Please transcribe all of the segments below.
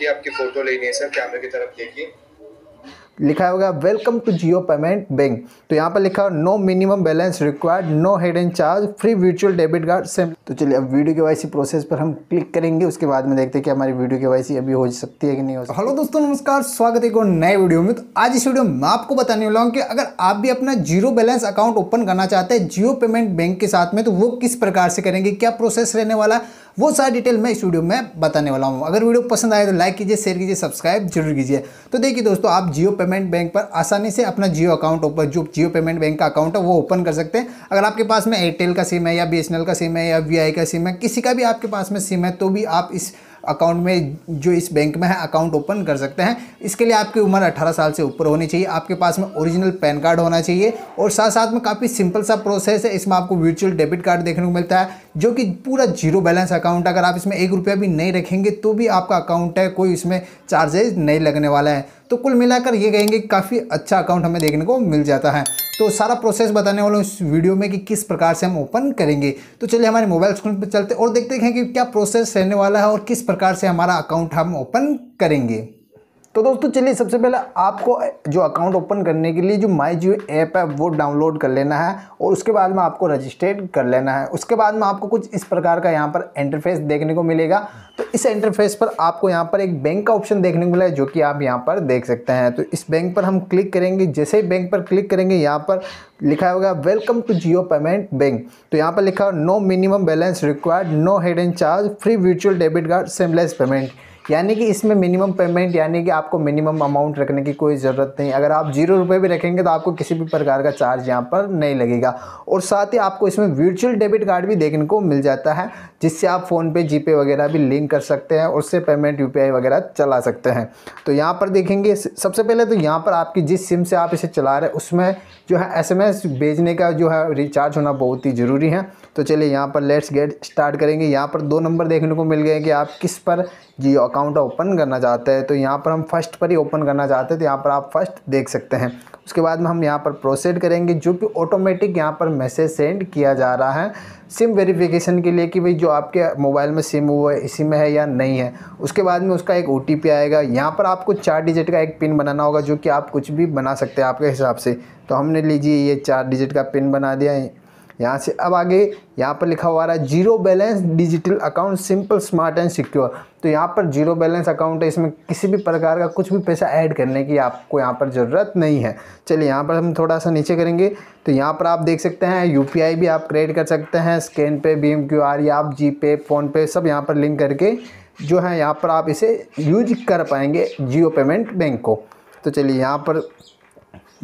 कि आपकी फोटो लेनी है सर कैमरे की तरफ देखिए लिखा होगा welcome to Jio payment bank तो यहाँ पर लिखा हो no minimum balance required no head and charge free virtual debit card same तो चलिए अब वीडियो के वाई प्रोसेस पर हम क्लिक करेंगे उसके बाद में देखते हैं कि हमारी वीडियो के वाई अभी हो सकती है कि नहीं हो सकती हेलो दोस्तों नमस्कार स्वागत है एक नए वीडियो में तो आज इस वीडियो में आपको बताने वाला हूँ कि अगर आप भी अपना जीरो बैलेंस अकाउंट ओपन करना चाहते हैं जियो पेमेंट बैंक के साथ में तो वो किस प्रकार से करेंगे क्या प्रोसेस रहने वाला है वो सारी डिटेल मैं इस वीडियो में बताने वाला हूँ अगर वीडियो पसंद आए तो लाइक कीजिए शेयर कीजिए सब्सक्राइब जरूर कीजिए तो देखिए दोस्तों आप जियो पेमेंट बैंक पर आसानी से अपना जियो अकाउंट ओपन जो जियो पेमेंट बैंक का अकाउंट है वो ओपन कर सकते हैं अगर आपके पास में एयरटेल का सिम है या बी का सिम है या वी का सिम है किसी का भी आपके पास में सिम है तो भी आप इस अकाउंट में जो इस बैंक में है अकाउंट ओपन कर सकते हैं इसके लिए आपकी उम्र 18 साल से ऊपर होनी चाहिए आपके पास में ओरिजिनल पैन कार्ड होना चाहिए और साथ साथ में काफ़ी सिंपल सा प्रोसेस है इसमें आपको वर्चुअल डेबिट कार्ड देखने को मिलता है जो कि पूरा जीरो बैलेंस अकाउंट अगर आप इसमें एक रुपया भी नहीं रखेंगे तो भी आपका अकाउंट है कोई इसमें चार्जेज नहीं लगने वाला है तो कुल मिलाकर ये कहेंगे काफ़ी अच्छा अकाउंट हमें देखने को मिल जाता है तो सारा प्रोसेस बताने वाला हूँ इस वीडियो में कि किस प्रकार से हम ओपन करेंगे तो चलिए हमारे मोबाइल स्क्रीन पर चलते और देखते हैं कि क्या प्रोसेस रहने वाला है और किस प्रकार से हमारा अकाउंट हम ओपन करेंगे तो दोस्तों चलिए सबसे पहले आपको जो अकाउंट ओपन करने के लिए जो माई जियो ऐप है वो डाउनलोड कर लेना है और उसके बाद में आपको रजिस्ट्रेट कर लेना है उसके बाद में आपको कुछ इस प्रकार का यहाँ पर इंटरफेस देखने को मिलेगा तो इस इंटरफेस पर आपको यहाँ पर एक बैंक का ऑप्शन देखने को मिला है जो कि आप यहाँ पर देख सकते हैं तो इस बैंक पर हम क्लिक करेंगे जैसे ही बैंक पर क्लिक करेंगे यहाँ पर लिखा होगा welcome to Jio payment bank तो यहाँ पर लिखा no minimum balance required no head and charge free virtual debit card seamless payment यानी कि इसमें मिनिमम पेमेंट यानी कि आपको मिनिमम अमाउंट रखने की कोई ज़रूरत नहीं अगर आप जीरो रुपये भी रखेंगे तो आपको किसी भी प्रकार का चार्ज यहाँ पर नहीं लगेगा और साथ ही आपको इसमें वर्चुअल डेबिट कार्ड भी देखने को मिल जाता है जिससे आप फ़ोनपे जीपे वगैरह भी लिंक कर सकते हैं और उससे पेमेंट यू वगैरह चला सकते हैं तो यहाँ पर देखेंगे सबसे पहले तो यहाँ पर आपकी जिस सिम से आप इसे चला रहे हैं उसमें जो है एस भेजने का जो है रिचार्ज होना बहुत ही ज़रूरी है तो चलिए यहाँ पर लेट्स गेट स्टार्ट करेंगे यहाँ पर दो नंबर देखने को मिल गए कि आप किस पर जियो अकाउंट अकाउंट ओपन करना चाहते हैं तो यहाँ पर हम फर्स्ट पर ही ओपन करना चाहते हैं तो यहाँ पर आप फर्स्ट देख सकते हैं उसके बाद में हम यहाँ पर प्रोसीड करेंगे जो कि ऑटोमेटिक यहाँ पर मैसेज सेंड किया जा रहा है सिम वेरिफिकेशन के लिए कि भाई जो आपके मोबाइल में सिम हुआ है इसी में है या नहीं है उसके बाद में उसका एक ओ आएगा यहाँ पर आपको चार डिजिट का एक पिन बनाना होगा जो कि आप कुछ भी बना सकते हैं आपके हिसाब से तो हमने लीजिए ये चार डिजिट का पिन बना दिया है यहाँ से अब आगे यहाँ पर लिखा हुआ रहा है zero balance digital account simple smart and secure तो यहाँ पर जीरो बैलेंस अकाउंट है इसमें किसी भी प्रकार का कुछ भी पैसा ऐड करने की आपको यहाँ पर ज़रूरत नहीं है चलिए यहाँ पर हम थोड़ा सा नीचे करेंगे तो यहाँ पर आप देख सकते हैं यू भी आप क्रिएट कर सकते हैं स्कैन पे बी एम क्यू आर या आप जी पे फ़ोनपे सब यहाँ पर लिंक करके जो है यहाँ पर आप इसे यूज कर पाएंगे जियो पेमेंट बैंक को तो चलिए यहाँ पर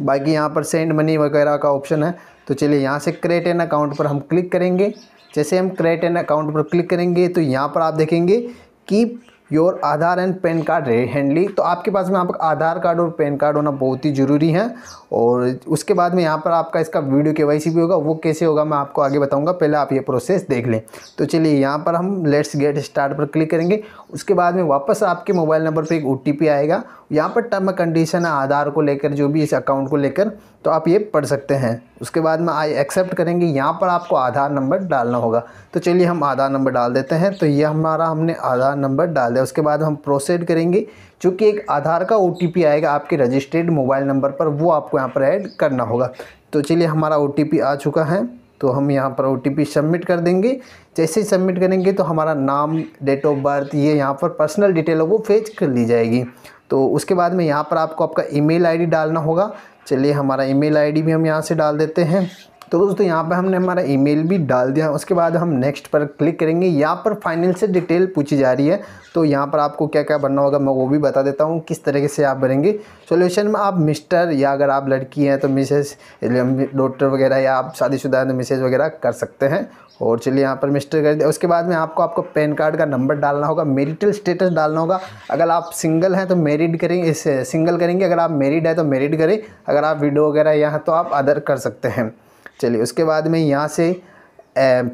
बाकी यहाँ पर सेंड मनी वगैरह का ऑप्शन है तो चलिए यहाँ से क्रिएट एन अकाउंट पर हम क्लिक करेंगे जैसे हम क्रिएट एन अकाउंट पर क्लिक करेंगे तो यहाँ पर आप देखेंगे keep your Aadhaar and PAN card handy तो आपके पास में आपका आधार कार्ड और पैन कार्ड होना बहुत ही ज़रूरी है और उसके बाद में यहाँ पर आपका इसका वीडियो के वाई भी होगा वो कैसे होगा मैं आपको आगे बताऊँगा पहले आप ये प्रोसेस देख लें तो चलिए यहाँ पर हम लेट्स गेट स्टार्ट पर क्लिक करेंगे उसके बाद में वापस आपके मोबाइल नंबर पर एक ओ आएगा यहाँ पर टर्म कंडीशन है आधार को लेकर जो भी इस अकाउंट को लेकर तो आप ये पढ़ सकते हैं उसके बाद में आई एक्सेप्ट करेंगे यहाँ पर आपको आधार नंबर डालना होगा तो चलिए हम आधार नंबर डाल देते हैं तो ये हमारा हमने आधार नंबर डाल दिया उसके बाद हम प्रोसीड करेंगे चूँकि एक आधार का ओ आएगा आपके रजिस्टर्ड मोबाइल नंबर पर वो आपको यहाँ पर ऐड करना होगा तो चलिए हमारा ओ आ चुका है तो हम यहाँ पर ओ सबमिट कर देंगे जैसे ही सबमिट करेंगे तो हमारा नाम डेट ऑफ बर्थ ये यहाँ पर पर्सनल डिटेल वो फेच कर ली जाएगी तो उसके बाद में यहाँ पर आपको आपका ईमेल आईडी डालना होगा चलिए हमारा ईमेल आईडी भी हम यहाँ से डाल देते हैं तो दोस्तों यहाँ पर हमने हमारा ईमेल भी डाल दिया उसके बाद हम नेक्स्ट पर क्लिक करेंगे यहाँ पर फाइनेंशियल डिटेल पूछी जा रही है तो यहाँ पर आपको क्या क्या बनना होगा मैं वो भी बता देता हूँ किस तरीके से आप बनेंगे सोल्यूशन में आप मिस्टर या अगर आप लड़की हैं तो मिसेज़ डॉक्टर वगैरह या आप शादीशुदा हैं तो मिसेज वगैरह कर सकते हैं और चलिए यहाँ पर मिस्टर कर दिया उसके बाद में आपको आपको पैन कार्ड का नंबर डालना होगा मेरिटल स्टेटस डालना होगा अगर आप सिंगल हैं तो मेरिड करेंगे सिंगल करेंगे अगर आप मेरिड है तो मेरिड करें अगर आप विडो वगैरह यहाँ तो आप अदर कर सकते हैं चलिए उसके बाद में यहाँ से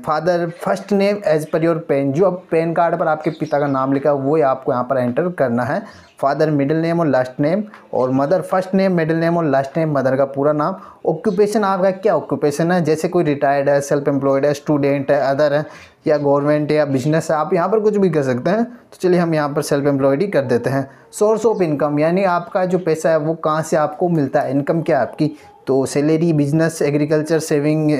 father first name as per your PAN जो अब पेन कार्ड पर आपके पिता का नाम लिखा है वो आपको यहाँ पर एंटर करना है फादर मिडिल नेम और लास्ट नेम और mother first name middle name और लास्ट नेम मदर का पूरा नाम ऑक्यूपेशन आपका क्या ऑक्यूपेशन है जैसे कोई रिटायर्ड है सेल्फ एम्प्लॉयड है स्टूडेंट है अदर है या गवर्नमेंट है या बिजनेस है आप यहाँ पर कुछ भी कर सकते हैं तो चलिए हम यहाँ पर सेल्फ एम्प्लॉयड ही कर देते हैं सोर्स ऑफ इनकम यानी आपका जो पैसा है वो कहाँ से आपको मिलता है इनकम क्या आपकी तो सैलरी बिजनेस एग्रीकल्चर सेविंग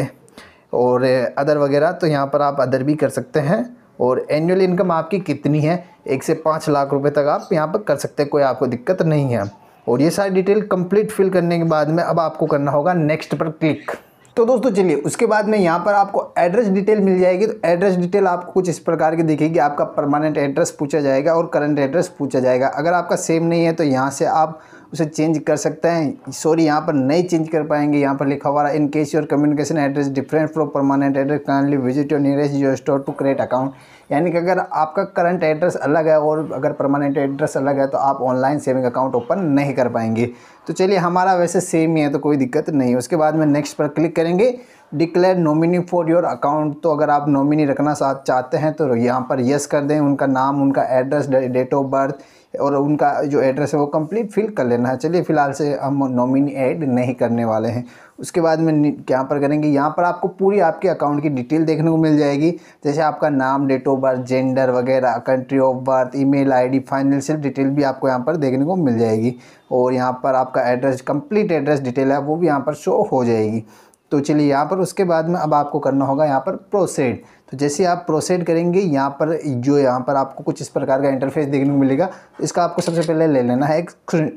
और अदर वगैरह तो यहाँ पर आप अदर भी कर सकते हैं और एनुअल इनकम आपकी कितनी है एक से पाँच लाख रुपए तक आप यहाँ पर कर सकते हैं कोई आपको दिक्कत नहीं है और ये सारी डिटेल कंप्लीट फिल करने के बाद में अब आपको करना होगा नेक्स्ट पर क्लिक तो दोस्तों चलिए उसके बाद में यहाँ पर आपको एड्रेस डिटेल मिल जाएगी तो एड्रेस डिटेल आपको कुछ इस प्रकार की दिखेगी आपका परमानेंट एड्रेस पूछा जाएगा और करंट एड्रेस पूछा जाएगा अगर आपका सेम नहीं है तो यहाँ से आप उसे चेंज कर सकते हैं सॉरी यहाँ पर नहीं चेंज कर पाएंगे यहाँ पर लिखा हुआ है in case your communication address different from permanent address kindly visit your nearest your store to create account यानी कि अगर आपका करंट एड्रेस अलग है और अगर परमानेंट एड्रेस अलग है तो आप ऑनलाइन सेविंग अकाउंट ओपन नहीं कर पाएंगे तो चलिए हमारा वैसे सेम ही है तो कोई दिक्कत नहीं उसके बाद में नेक्स्ट पर क्लिक करेंगे declare nominee for your account तो अगर आप नॉमिनी रखना चाहते हैं तो यहाँ पर यस कर दें उनका नाम उनका एड्रेस डेट ऑफ बर्थ और उनका जो एड्रेस है वो कंप्लीट फिल कर लेना है चलिए फ़िलहाल से हम नॉमिनी ऐड नहीं करने वाले हैं उसके बाद में यहाँ पर करेंगे यहाँ पर आपको पूरी आपके अकाउंट की डिटेल देखने को मिल जाएगी जैसे आपका नाम डेट ऑफ बर्थ जेंडर वगैरह country of birth email ID financial detail भी आपको यहाँ पर देखने को मिल जाएगी और यहाँ पर आपका एड्रेस कम्प्लीट एड्रेस डिटेल है वो भी यहाँ पर शो हो जाएगी तो चलिए यहाँ पर उसके बाद में अब आपको करना होगा यहाँ पर प्रोसेड तो जैसे आप प्रोसेड करेंगे यहाँ पर जो यहाँ पर आपको कुछ इस प्रकार का इंटरफेस देखने को मिलेगा तो इसका आपको सबसे पहले ले लेना है एक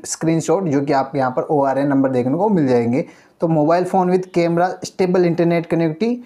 स्क्रीनशॉट जो कि आपके यहाँ पर ओ नंबर देखने को मिल जाएंगे तो mobile phone with camera stable internet connectivity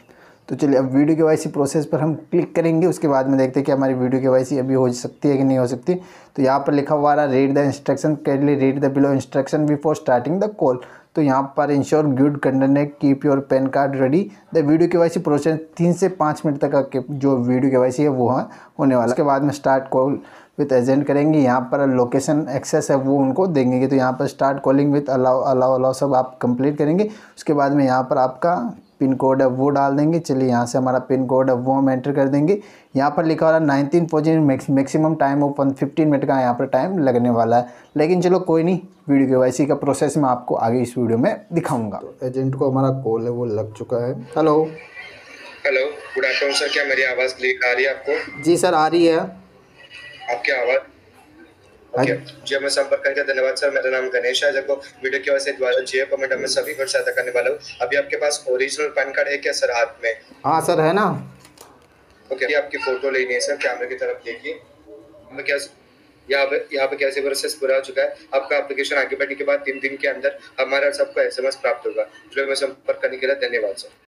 तो चलिए अब वीडियो के वाई प्रोसेस पर हम क्लिक करेंगे उसके बाद में देखते हैं कि हमारी वीडियो के वाई अभी हो सकती है कि नहीं हो सकती तो यहाँ पर लिखा हुआ रहा read the instruction kindly read the below instruction before starting the call तो यहाँ पर ensure good content keep your PAN card ready the video K Y C process तीन से पाँच मिनट तक का जो वीडियो के वाई सी है वो है हाँ होने वाला उसके बाद में स्टार्ट कॉल विथ एजेंट करेंगे यहाँ पर लोकेशन एक्सेस है वो उनको देंगे तो यहाँ पर start calling with allow allow allow सब आप कंप्लीट करेंगे उसके बाद में यहाँ पर आपका पिन कोड है वो डाल देंगे चलिए यहाँ से हमारा पिन कोड है वो हम एंटर कर देंगे यहाँ पर लिखा हो रहा है nineteen fourteen maximum time of fifteen minute का यहाँ पर टाइम लगने वाला है लेकिन चलो कोई नहीं वीडियो के वाई का प्रोसेस मैं आपको आगे इस वीडियो में दिखाऊंगा तो एजेंट को हमारा कॉल है वो लग चुका है hello hello good afternoon sir क्या मेरी आवाज़ क्लियर आ रही है आपको जी सर आ रही है आपकी आवाज़ हाँ जी हमें संपर्क करके धन्यवाद सर मेरा नाम गणेश है वीडियो की वजह से द्वारा में सभी सहायता करने वाला हूँ अभी आपके पास ओरिजिनल पैन कार्ड है क्या सर हाथ में हाँ सर है ना ओके आपकी फोटो लेनी है सर कैमरे की तरफ देखिए हमें क्या यहाँ पे कैसे प्रोसेस पूरा हो चुका है आपका एप्लीकेशन आगे बढ़ने के बाद तीन दिन के अंदर हमारा सबको एस प्राप्त होगा जो हमें संपर्क करने के लिए धन्यवाद सर